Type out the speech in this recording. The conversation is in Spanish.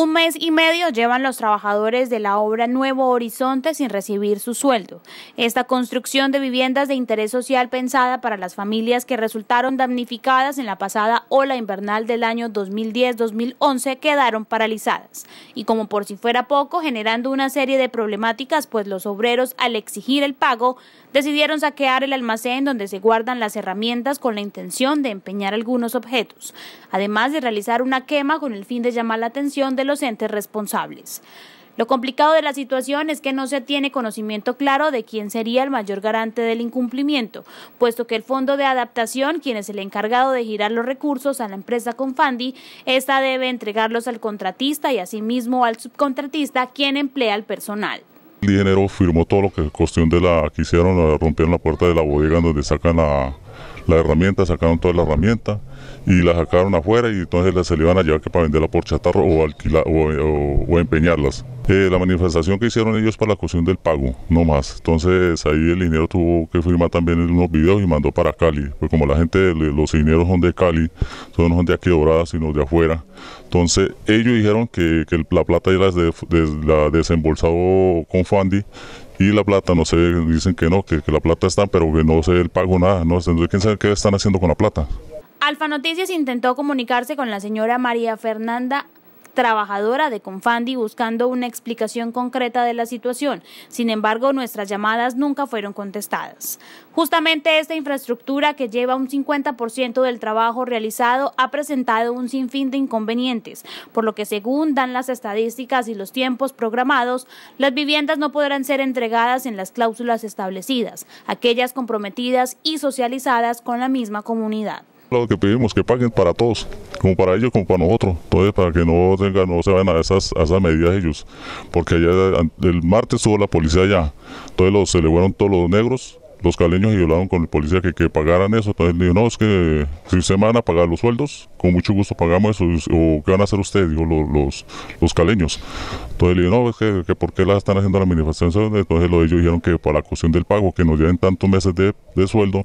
Un mes y medio llevan los trabajadores de la obra Nuevo Horizonte sin recibir su sueldo. Esta construcción de viviendas de interés social pensada para las familias que resultaron damnificadas en la pasada ola invernal del año 2010-2011 quedaron paralizadas. Y como por si fuera poco, generando una serie de problemáticas, pues los obreros al exigir el pago decidieron saquear el almacén donde se guardan las herramientas con la intención de empeñar algunos objetos, además de realizar una quema con el fin de llamar la atención de los entes responsables. Lo complicado de la situación es que no se tiene conocimiento claro de quién sería el mayor garante del incumplimiento, puesto que el Fondo de Adaptación, quien es el encargado de girar los recursos a la empresa Confandi, esta debe entregarlos al contratista y asimismo al subcontratista, quien emplea al personal. El ingeniero firmó todo lo que es cuestión de la que hicieron, rompieron la puerta de la bodega donde sacan la, la herramienta, sacaron toda la herramienta y la sacaron afuera y entonces las, se le iban a llevar que para venderla por chatarro o, alquilar o, empeñarlas. Eh, la manifestación que hicieron ellos para la cuestión del pago, no más. Entonces ahí el dinero tuvo que firmar también unos videos y mandó para Cali, pues como la gente, los dineros son de Cali, no son de aquí dorada, sino de afuera. Entonces ellos dijeron que, la plata ya la, de, desembolsado con Fandi y la plata, no sé, dicen que no, que, la plata está, pero que no se el pago nada, no sé, quién sabe qué están haciendo con la plata. Alfa Noticias intentó comunicarse con la señora María Fernanda trabajadora de Confandi buscando una explicación concreta de la situación. Sin embargo, nuestras llamadas nunca fueron contestadas. Justamente esta infraestructura, que lleva un 50% del trabajo realizado, ha presentado un sinfín de inconvenientes, por lo que según dan las estadísticas y los tiempos programados, las viviendas no podrán ser entregadas en las cláusulas establecidas, aquellas comprometidas y socializadas con la misma comunidad. Lo que pedimos que paguen para todos, como para ellos como para nosotros, entonces para que no tengan, no se vayan a esas, esas medidas ellos, porque allá el martes estuvo la policía allá, entonces los, se le fueron todos los negros, los caleños y hablaron con el policía que, pagaran eso. Entonces le dijo, no, es que si de van a pagar los sueldos, con mucho gusto pagamos eso. ¿O qué van a hacer ustedes? Dijo los, los, caleños. Entonces le dijo, no, es que, por qué están haciendo la manifestación, Entonces lo, ellos dijeron que para la cuestión del pago, que nos lleven tantos meses de sueldo.